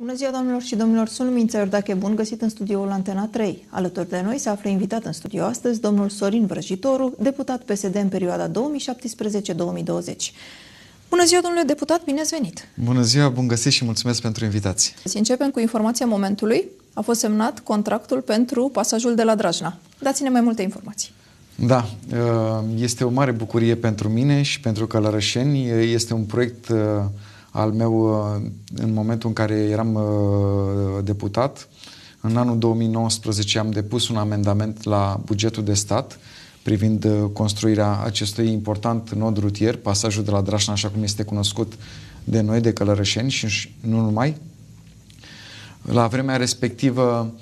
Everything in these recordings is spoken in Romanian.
Bună ziua, doamnelor și domnilor! Sunt Lumința Iordache Bun, găsit în studioul Antena 3. Alături de noi se află invitat în studio astăzi domnul Sorin Vrăjitoru, deputat PSD în perioada 2017-2020. Bună ziua, domnule deputat, bine ați venit! Bună ziua, bun găsit și mulțumesc pentru invitație! Începem cu informația momentului. A fost semnat contractul pentru pasajul de la Drajna. Dați-ne mai multe informații. Da, uh, este o mare bucurie pentru mine și pentru călărășeni. Este un proiect uh, al meu uh, în momentul în care eram uh, deputat. În anul 2019 am depus un amendament la bugetul de stat privind uh, construirea acestui important nod rutier, pasajul de la Drașna, așa cum este cunoscut de noi, de călărășeni și nu numai. La vremea respectivă,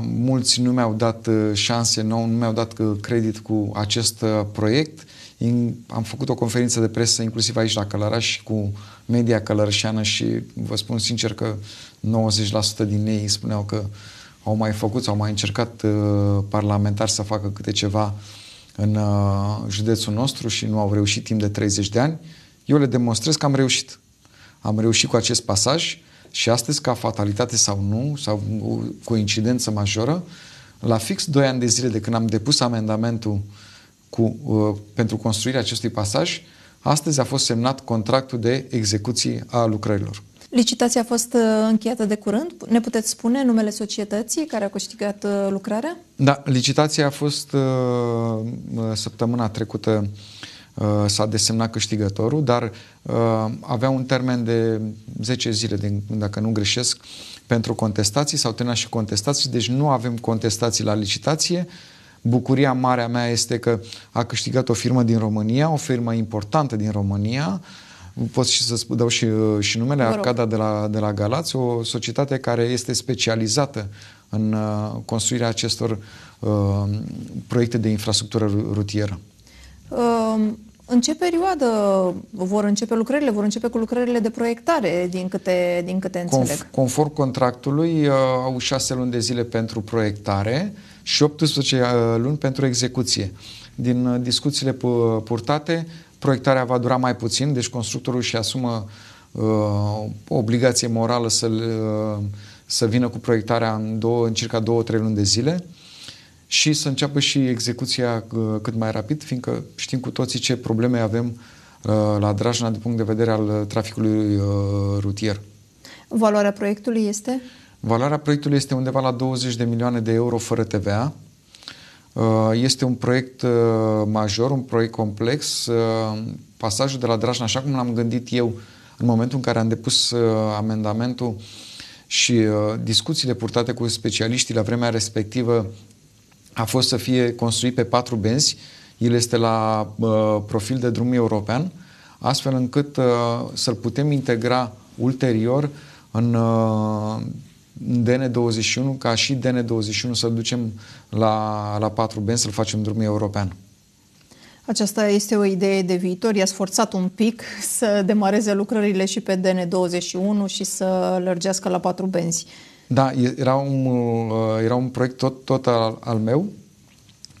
mulți nu mi-au dat șanse, nu, nu mi-au dat credit cu acest proiect In, am făcut o conferință de presă inclusiv aici la Călăraș cu media călărșeană și vă spun sincer că 90% din ei spuneau că au mai făcut sau au mai încercat uh, parlamentari să facă câte ceva în uh, județul nostru și nu au reușit timp de 30 de ani. Eu le demonstrez că am reușit. Am reușit cu acest pasaj și astăzi, ca fatalitate sau nu, sau coincidență majoră, la fix 2 ani de zile de când am depus amendamentul uh, cu, uh, pentru construirea acestui pasaj, astăzi a fost semnat contractul de execuție a lucrărilor. Licitația a fost uh, încheiată de curând? Ne puteți spune numele societății care a câștigat uh, lucrarea? Da, licitația a fost săptămâna trecută s-a desemnat câștigătorul, dar avea un termen de 10 zile, dacă nu greșesc, pentru contestații, s-au terminat și contestații, deci nu avem contestații la licitație, Bucuria mare a mea este că a câștigat o firmă din România, o firmă importantă din România, pot și să dau și, uh, și numele, Arcada de la, de la Galați, o societate care este specializată în uh, construirea acestor uh, proiecte de infrastructură rutieră. Um... în ce perioadă vor începe lucrările? Vor începe cu lucrările de proiectare, din câte, din câte înțeleg? Conf, conform contractului, uh, au șase luni de zile pentru proiectare. Uh, și 18 uh, luni pentru execuție. Din uh, discuțiile purtate, proiectarea va dura mai puțin, deci constructorul și asumă uh, o obligație morală să, uh, să vină cu proiectarea în, două, în circa 2-3 luni de zile și să înceapă și execuția uh, cât mai rapid, fiindcă știm cu toții ce probleme avem uh, la Drajna din punct de vedere al traficului uh, rutier. Valoarea proiectului este? Valoarea proiectului este undeva la 20 de milioane de euro fără TVA. Uh, este un proiect uh, major, un proiect complex. Uh, pasajul de la Drașna, așa cum l-am gândit eu în momentul în care am depus amendamentul și discuțiile purtate cu specialiștii la vremea respectivă a fost să fie construit pe patru benzi. El este la profil de drum european, astfel încât să-l putem integra ulterior în DN21, ca și DN21 să ducem la, la 4 ben să-l facem drum european. Aceasta este o idee de viitor. I-ați forțat un pic să demareze lucrările și pe DN21 și să lărgească la patru benzi. Da, era un, uh, era un proiect tot, tot al, al meu.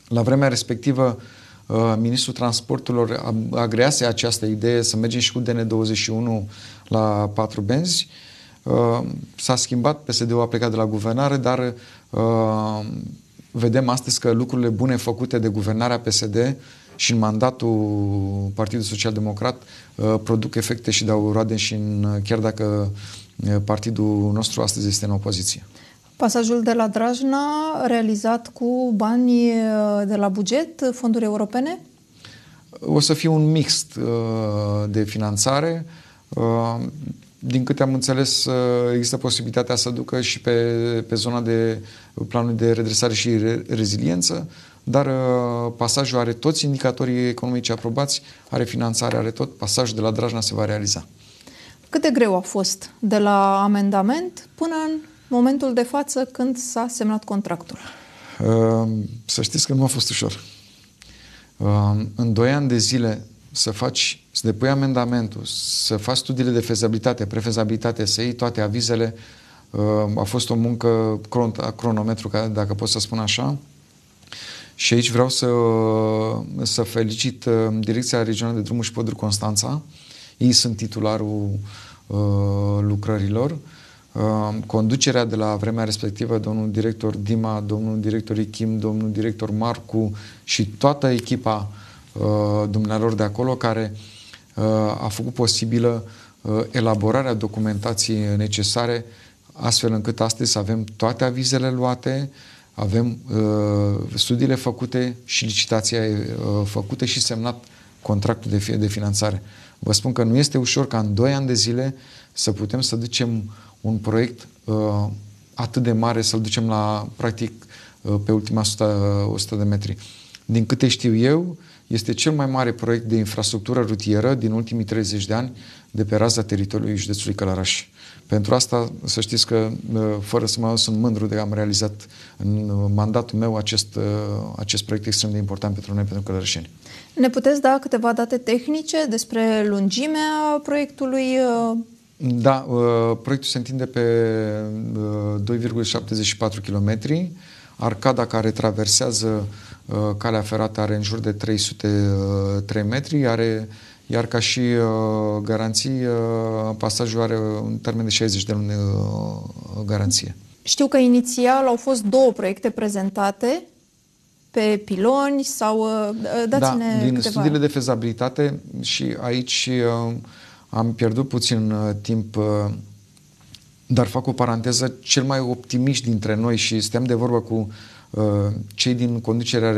La vremea respectivă, uh, Ministrul Transporturilor agrease această idee să mergem și cu DN21 la patru benzi. Uh, Uh, s-a schimbat, PSD-ul a plecat de la guvernare, dar uh, vedem astăzi că lucrurile bune făcute de guvernarea PSD și în mandatul Partidului Social Democrat uh, produc efecte și dau roade și în, chiar dacă partidul nostru astăzi este în opoziție. Pasajul de la Drajna realizat cu bani de la buget, fonduri europene? O să fie un mixt de finanțare din câte am înțeles, ă, există posibilitatea să ducă și pe, pe zona de planul de redresare și re, reziliență, dar ă, pasajul are toți indicatorii economici aprobați, are finanțare, are tot, pasajul de la Drajna se va realiza. Cât de greu a fost de la amendament până în momentul de față când s-a semnat contractul? Ă, să știți că nu a fost ușor. În 2 ani de zile să faci să depui amendamentul, să faci studiile de fezabilitate, prefezabilitate, să iei toate avizele, uh, a fost o muncă cron- cronometru, dacă pot să spun așa. Și aici vreau să, să felicit uh, Direcția Regională de Drumuri și Poduri Constanța. Ei sunt titularul uh, lucrărilor. Uh, conducerea de la vremea respectivă, domnul director Dima, domnul director Ichim, domnul director Marcu și toată echipa uh, dumnealor de acolo care uh, a făcut posibilă uh, elaborarea documentației necesare astfel încât astăzi avem toate avizele luate, avem uh, studiile făcute și licitația uh, făcută și semnat contractul de, de finanțare. Vă spun că nu este ușor ca în 2 ani de zile să putem să ducem un proiect uh, atât de mare, să-l ducem la, practic, uh, pe ultima 100, 100 de metri. Din câte știu eu, este cel mai mare proiect de infrastructură rutieră din ultimii 30 de ani de pe raza teritoriului județului Călăraș. Pentru asta, să știți că, fără să mă sunt mândru de că am realizat în mandatul meu acest, acest proiect extrem de important pentru noi, pentru călărășeni. Ne puteți da câteva date tehnice despre lungimea proiectului? Uh? Da, uh, proiectul se întinde pe 2,74 uh, km. Arcada care traversează Uh, calea ferată are în jur de 303 uh, metri, are, iar ca și uh, garanții, pasajul are un termen de 60 de luni garanție. Știu că inițial au fost două proiecte prezentate pe piloni sau da, dați-ne da, din câteva. studiile de fezabilitate și aici am pierdut puțin timp dar fac o paranteză, cel mai optimiști dintre noi și stăm de vorbă cu uh, Uh, cei din conducerea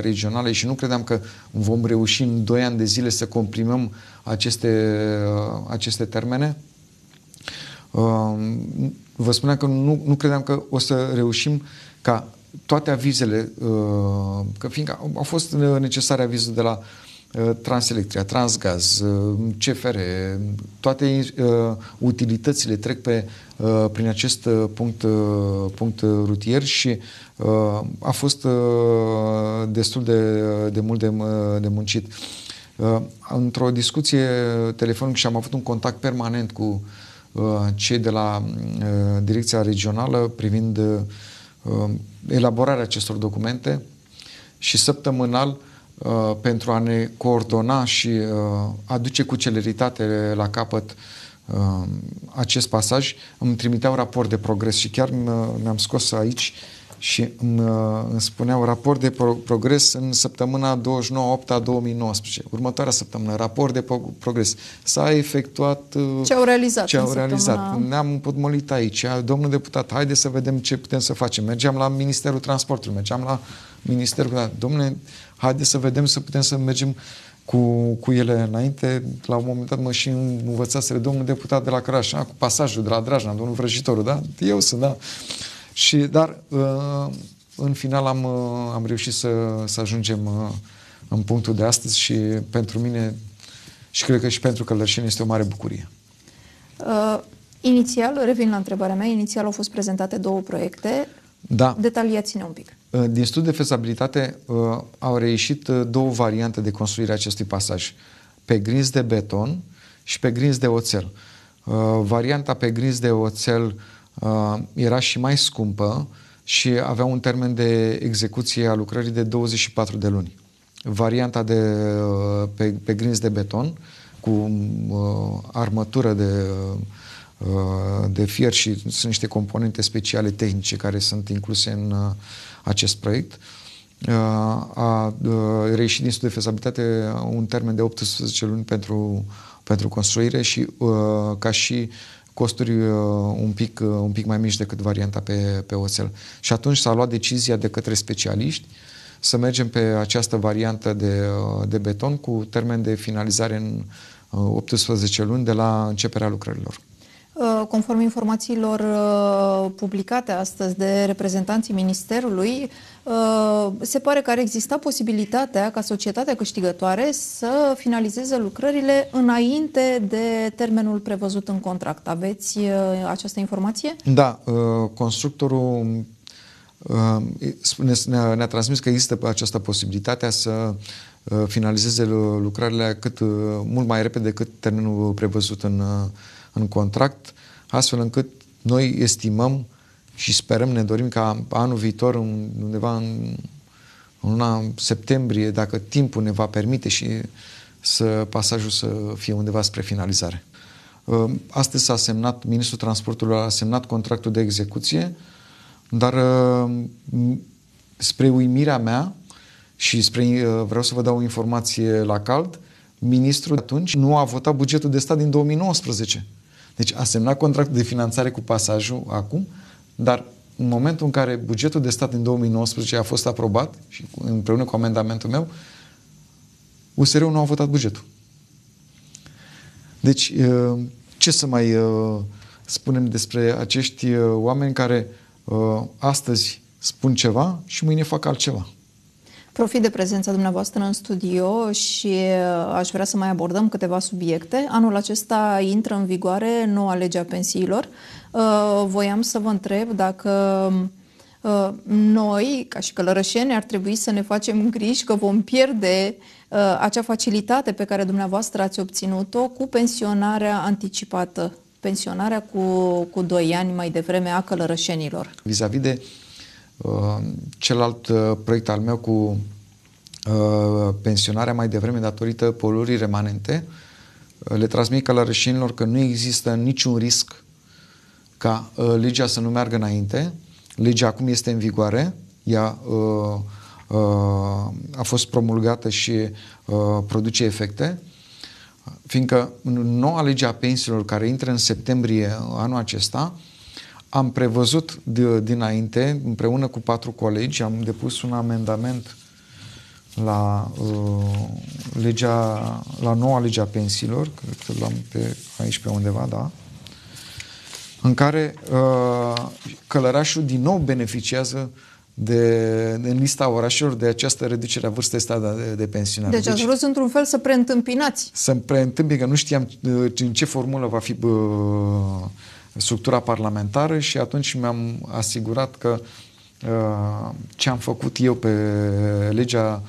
regională și nu credeam că vom reuși în 2 ani de zile să comprimăm aceste, uh, aceste termene. Uh, vă spuneam că nu, nu credeam că o să reușim ca toate avizele, că fiindcă au fost necesare avizul de la Uh, Transelectria, Transgaz, uh, CFR, toate uh, utilitățile trec pe, prin acest punct, punct rutier și a fost destul de, de mult de, de muncit. Într-o discuție telefonică și am avut un contact permanent cu cei de la Direcția Regională privind elaborarea acestor documente și săptămânal uh, Uh, pentru a ne coordona și uh, aduce cu celeritate la capăt uh, acest pasaj, îmi trimiteau raport de progres și chiar mi-am scos aici și îmi, uh, îmi spuneau raport de pro- progres în săptămâna 29-8 a 2019, următoarea săptămână, raport de pro- progres. S-a efectuat uh, ce au realizat. Ce au realizat. Săptămâna... Ne-am împotmolit aici. Domnul deputat, haide să vedem ce putem să facem. Mergeam la Ministerul Transportului, mergeam la Ministerul... Da, domnule, uh, haide să vedem să putem să mergem cu, cu ele înainte. La un moment dat mă și învățase domnul deputat de la Craș, cu pasajul de la Drajna, domnul Vrăjitorul, da? Eu sunt, da. Și, dar uh, în final am, uh, am reușit să, să ajungem uh, în punctul de astăzi și pentru mine și cred că și pentru Călărșeni este o mare bucurie. Uh, inițial, revin la întrebarea mea, inițial au fost prezentate două proiecte. Da. Detaliați-ne un pic. Uh, din studiul de fezabilitate uh, au reieșit uh, două variante de construire a acestui pasaj. Pe grinzi de beton și pe grinzi de oțel. Varianta pe grinzi de oțel era și mai scumpă și avea un termen de execuție a lucrării de 24 de luni. Varianta de, pe, pe grinzi de beton cu armătură de Uh, de fier și sunt niște componente speciale tehnice care sunt incluse în uh, acest proiect. Uh, a reieșit din studiul de fezabilitate un termen de 18 luni pentru, pentru construire și ca și costuri un pic, un pic mai mici decât varianta pe, pe oțel. Și atunci s-a luat decizia de către specialiști să mergem pe această variantă de, de beton cu termen de finalizare în 18 luni de la începerea lucrărilor. Uh, conform informațiilor uh, publicate astăzi de reprezentanții Ministerului, uh, se pare că ar exista posibilitatea ca societatea câștigătoare să finalizeze lucrările înainte de termenul prevăzut în contract. Aveți această informație? Da, constructorul ne, ne-a transmis că există această posibilitate să finalizeze lucrările cât mult mai repede decât termenul prevăzut în în contract, astfel încât noi estimăm și sperăm, ne dorim ca anul viitor, undeva în, în luna septembrie, dacă timpul ne va permite și să pasajul să fie undeva spre finalizare. Ă, astăzi s-a semnat, Ministrul Transportului a semnat contractul de execuție, dar ă, spre uimirea mea și spre, ă, vreau să vă dau o informație la cald, ministrul atunci nu a votat bugetul de stat din 2019. Deci a semnat contractul de finanțare cu pasajul acum, dar în momentul în care bugetul de stat în 2019 a fost aprobat și împreună cu amendamentul meu, USR-ul nu a votat bugetul. Deci, uh, ce să mai uh, spunem despre acești uh, oameni care astăzi spun ceva și mâine fac altceva? Profit de prezența dumneavoastră în studio și uh, aș vrea să mai abordăm câteva subiecte. Anul acesta intră în vigoare noua lege a pensiilor. Uh, voiam să vă întreb dacă uh, noi, ca și călărășeni, ar trebui să ne facem griji că vom pierde acea facilitate pe care dumneavoastră ați obținut-o cu pensionarea anticipată, pensionarea cu, cu 2 ani mai devreme a călărășenilor. Vis-a-vis de uh, Uh, celălalt uh, proiect al meu cu uh, pensionarea mai devreme datorită polurii remanente, le transmit călărășinilor că nu există niciun risc ca legea să nu meargă înainte. Legea acum este în vigoare, ea a fost promulgată și produce efecte, fiindcă noua lege a pensiilor care intră în septembrie anul acesta, am prevăzut de, dinainte, împreună cu patru colegi, am depus un amendament la uh, legea, la noua legea pensiilor, cred că l-am pe aici pe undeva, da, în care uh, Călărașul din nou beneficiază de, în lista orașelor de această reducere a vârstei stadă da, de, de pensionare. Deci, deci ați vrut într-un fel să preîntâmpinați. Să preîntâmpin, că nu știam uh, în ce formulă va fi uh, structura parlamentară și atunci mi-am asigurat că uh, ce am făcut eu pe legea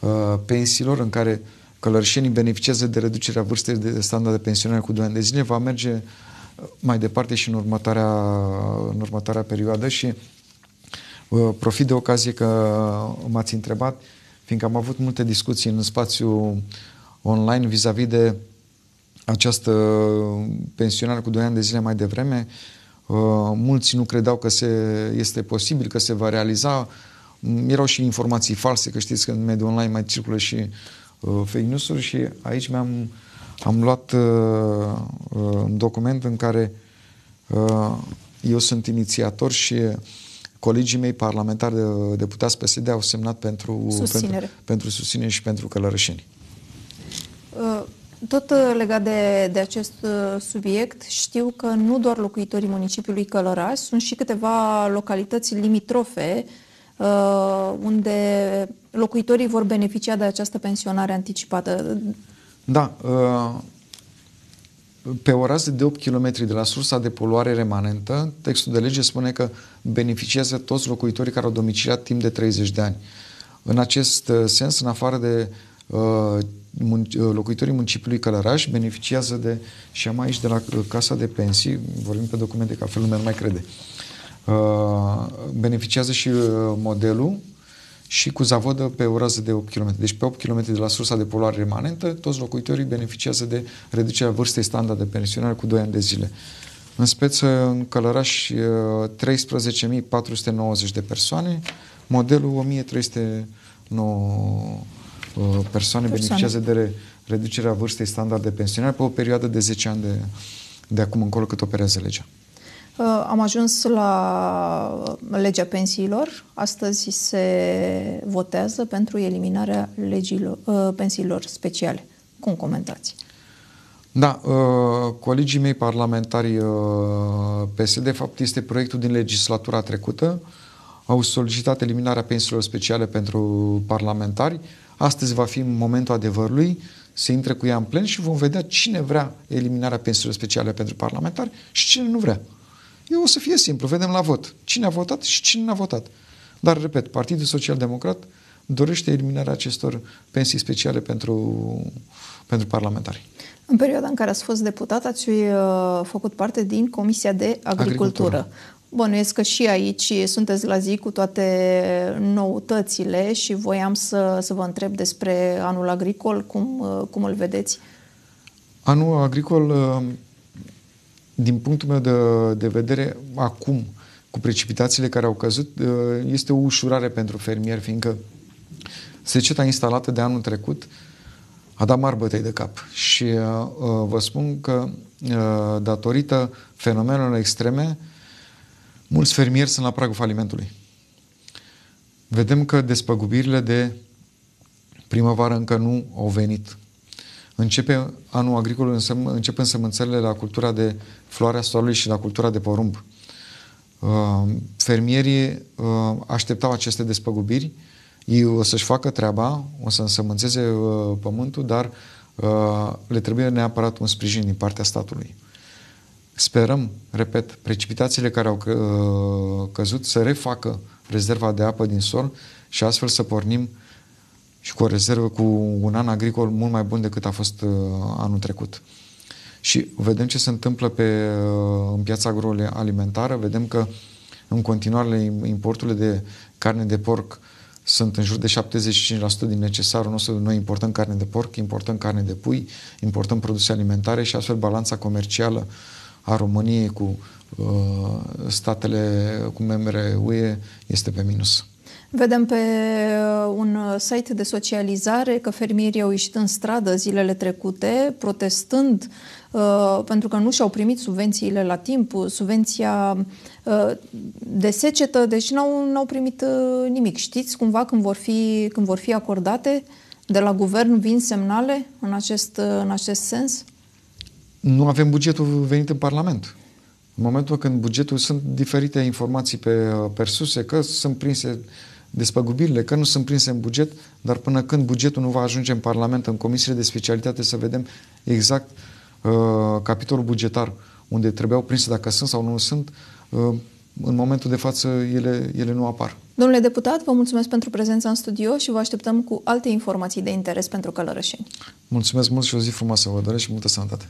uh, pensiilor în care călărșenii beneficiază de reducerea vârstei de standard de pensionare cu 2 ani de zile va merge uh, mai departe și în următoarea, în următoarea perioadă și profit de ocazie că m-ați întrebat, fiindcă am avut multe discuții în spațiu online vis-a-vis de uh, această pensionare cu 2 ani de zile mai devreme, uh, mulți nu credeau că se, este posibil, că se va realiza. Mm, erau și informații false, că știți că în mediul online mai circulă și uh, fake news și aici mi-am am luat uh, uh, un document în care uh, eu sunt inițiator și colegii mei parlamentari de, uh, deputați PSD au semnat pentru susținere, pentru, pentru susținere și pentru călărășeni. Uh tot uh, legat de, de acest uh, subiect, știu că nu doar locuitorii municipiului Călăraș, sunt și câteva localități limitrofe uh, unde locuitorii vor beneficia de această pensionare anticipată. Da. Uh, pe o rază de 8 km de la sursa de poluare remanentă, textul de lege spune că beneficiază toți locuitorii care au domiciliat timp de 30 de ani. În acest uh, sens, în afară de uh, Uh, locuitorii municipiului Călăraș beneficiază de, și am aici de la uh, Casa de Pensii, vorbim pe documente ca felul lumea nu mai crede, uh, beneficiază și modelul și cu zavodă pe o rază de 8 km. Deci pe 8 km de la sursa de poluare remanentă, toți locuitorii beneficiază de reducerea vârstei standard de pensionare cu 2 ani de zile. În speță, în Călăraș, 13.490 de persoane, modelul 1.309 Uh, persoane, persoane. beneficiază de reducerea vârstei standard de pensionare pe o perioadă de 10 ani de, de acum încolo cât operează legea. Uh, am ajuns la legea pensiilor. Astăzi se votează pentru eliminarea legilor, uh, pensiilor speciale. Cum comentați? Da, colegii mei parlamentari PSD, de fapt, este proiectul din legislatura trecută. Au solicitat eliminarea pensiilor speciale pentru parlamentari. Astăzi va fi momentul adevărului, se intre cu ea în plen și vom vedea cine vrea eliminarea pensiilor speciale pentru parlamentari și cine nu vrea. Eu o să fie simplu, vedem la vot. Cine a votat și cine n-a votat. Dar, repet, Partidul Social Democrat dorește eliminarea acestor pensii speciale pentru, pentru parlamentari. În perioada în care ați fost deputat, ați uh, făcut parte din Comisia de Agricultură. Agricultură. Bănuiesc că și aici sunteți la zi cu toate noutățile și voiam să, să vă întreb despre anul agricol, cum, cum îl vedeți? Anul agricol, um, din punctul meu de, de vedere, acum, cu precipitațiile care au căzut, uh, este o ușurare pentru fermier, fiindcă seceta instalată de anul trecut a dat mari bătăi de cap. Și uh, vă spun că, uh, datorită fenomenelor extreme, Mulți fermieri sunt la pragul falimentului. Vedem că despăgubirile de primăvară încă nu au venit. Începe anul agricol, însem, începem sămânțările la cultura de floarea soarelui și la cultura de porumb. Uh, fermierii uh, așteptau aceste despăgubiri, ei o să-și facă treaba, o să însămânțeze uh, pământul, dar uh, le trebuie neapărat un sprijin din partea statului. Sperăm, repet, precipitațiile care au uh, căzut să refacă rezerva de apă din sol și astfel să pornim și cu o rezervă, cu un an agricol mult mai bun decât a fost uh, anul trecut. Și vedem ce se întâmplă pe, uh, în piața agroalimentară, vedem că în continuare importurile de carne de porc sunt în jur de 75% din necesarul nostru. Noi importăm carne de porc, importăm carne de pui, importăm produse alimentare și astfel balanța comercială uh, a României cu uh, statele cu membre UE este pe minus. Vedem pe uh, un site de socializare că fermierii au ieșit în stradă zilele trecute protestând uh, pentru că nu și-au primit subvențiile la timp, subvenția uh, de secetă, deci n-au, n-au primit uh, nimic. Știți cumva când vor fi, când vor fi acordate? De la guvern vin semnale în acest, uh, în acest sens? nu avem bugetul venit în Parlament. În momentul când bugetul sunt diferite informații pe, uh, persuse, că sunt prinse despăgubirile, că nu sunt prinse în buget, dar până când bugetul nu va ajunge în Parlament, în comisiile de specialitate, să vedem exact uh, capitolul bugetar unde trebuiau prinse dacă sunt sau nu sunt, uh, în momentul de față ele, ele nu apar. Domnule deputat, vă mulțumesc pentru prezența în studio și vă așteptăm cu alte informații de interes pentru călărășeni. Mulțumesc mult și o zi frumoasă vă doresc și multă sănătate!